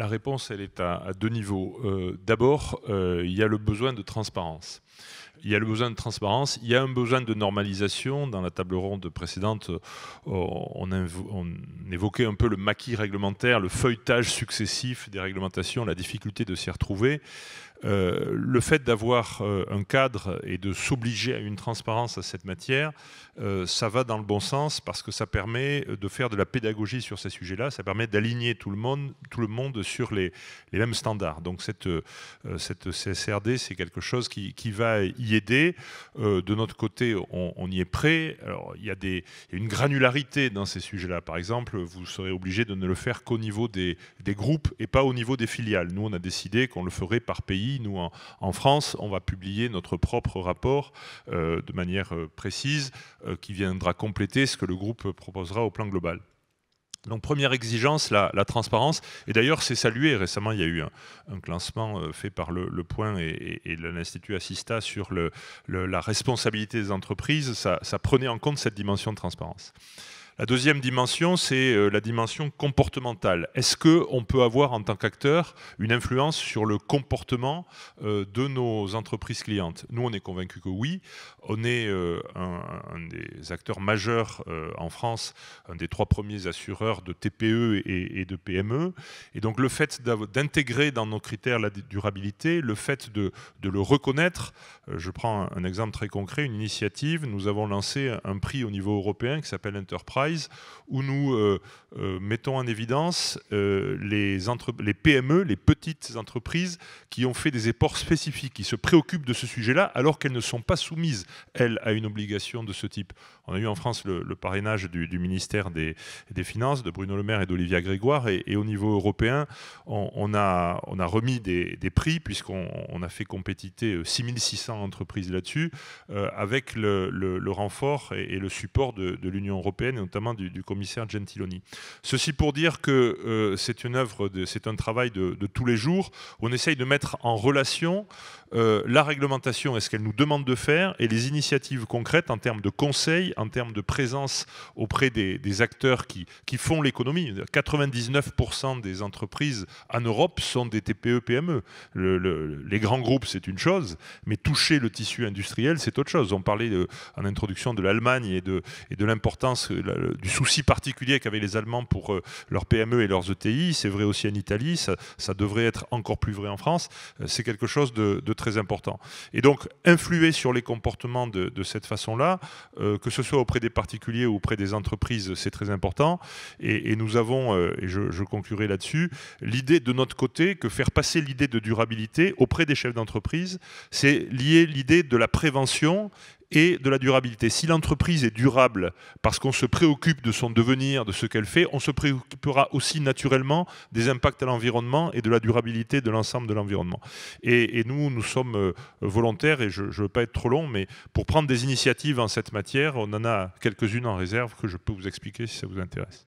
la réponse, elle est à, deux niveaux. Euh, d'abord, euh, il y a le besoin de transparence il y a le besoin de transparence, il y a un besoin de normalisation. Dans la table ronde précédente, euh, on, évoquait un peu le maquis réglementaire, le feuilletage successif des réglementations, la difficulté de s'y retrouver. Euh, le fait d'avoir euh, un cadre et de s'obliger à une transparence à cette matière, ça va dans le bon sens parce que ça permet de faire de la pédagogie sur ces sujets-là, ça permet d'aligner tout le monde, tout le monde sur les, mêmes standards. Donc cette, cette CSRD, c'est quelque chose qui, qui va y aider. Euh, de notre côté, on, y est prêt. Alors, il y a des, une granularité dans ces sujets-là. Par exemple, vous serez obligé de ne le faire qu'au niveau des, groupes et pas au niveau des filiales. Nous, on a décidé qu'on le ferait par pays. Nous, en, France, on va publier notre propre rapport euh, de manière euh, précise qui viendra compléter ce que le groupe proposera au plan global. Donc première exigence, la, transparence. Et d'ailleurs, c'est salué. Récemment, il y a eu un, classement euh, fait par le, Point et, l'Institut Assista sur la responsabilité des entreprises. ça, prenait en compte cette dimension de transparence. La deuxième dimension, c'est euh, la dimension comportementale. Est-ce qu'on peut avoir en tant qu'acteur une influence sur le comportement euh, de nos entreprises clientes Nous, on est convaincus que oui. On est euh, un, des acteurs majeurs en France, un des trois premiers assureurs de TPE et, de PME. Et donc le fait d'intégrer dans nos critères la durabilité, le fait de le reconnaître, je prends un exemple très concret, une initiative, nous avons lancé un prix au niveau européen qui s'appelle Enterprise où nous euh, euh, mettons en évidence euh, les, PME, e, les petites entreprises, qui ont fait des efforts spécifiques, qui se préoccupent de ce sujet-là, alors qu'elles ne sont pas soumises, elles, à une obligation de ce type. On a eu en France le, parrainage du, ministère des, Finances, de Bruno Le Maire et d'Olivia Grégoire, et, au niveau européen, on, a, remis des, prix, puisqu'on a fait compétiter 6600 entreprises là-dessus, avec le, renfort et, le support de, l'Union européenne, notamment du, commissaire Gentiloni. Ceci pour dire que euh, c'est une œuvre, c'est un travail de, tous les jours. On essaye de mettre en relation euh, la réglementation et ce qu'elle nous demande de faire et les initiatives concrètes en termes de conseils, en termes de présence auprès des, acteurs qui, qui font l'économie. 99% des entreprises en Europe sont des TPE-PME. E. les grands groupes, c'est une chose, mais toucher le tissu industriel, c'est autre chose. On parlait en introduction de l'Allemagne et de, et de l'importance, euh, du souci particulier qu'avaient les Allemands pour euh, leurs PME et leurs ETI, c'est vrai aussi en Italie, ça, devrait être encore plus vrai en France, euh, c'est quelque chose de, très important. Et donc, influer sur les comportements de, cette façon-là, que ce soit auprès des particuliers ou auprès des entreprises, c'est très important. Et, nous avons, et je conclurai là-dessus, l'idée de notre côté que faire passer l'idée de durabilité auprès des chefs d'entreprise, c'est lier l'idée de la prévention et de la durabilité. Si l'entreprise est durable parce qu'on se préoccupe de son devenir, de ce qu'elle fait, on se préoccupera aussi naturellement des impacts à l'environnement et de la durabilité de l'ensemble de l'environnement. Et, nous, nous sommes euh, volontaires, et je ne veux pas être trop long, mais pour prendre des initiatives en cette matière, on en a quelques-unes en réserve que je peux vous expliquer si ça vous intéresse.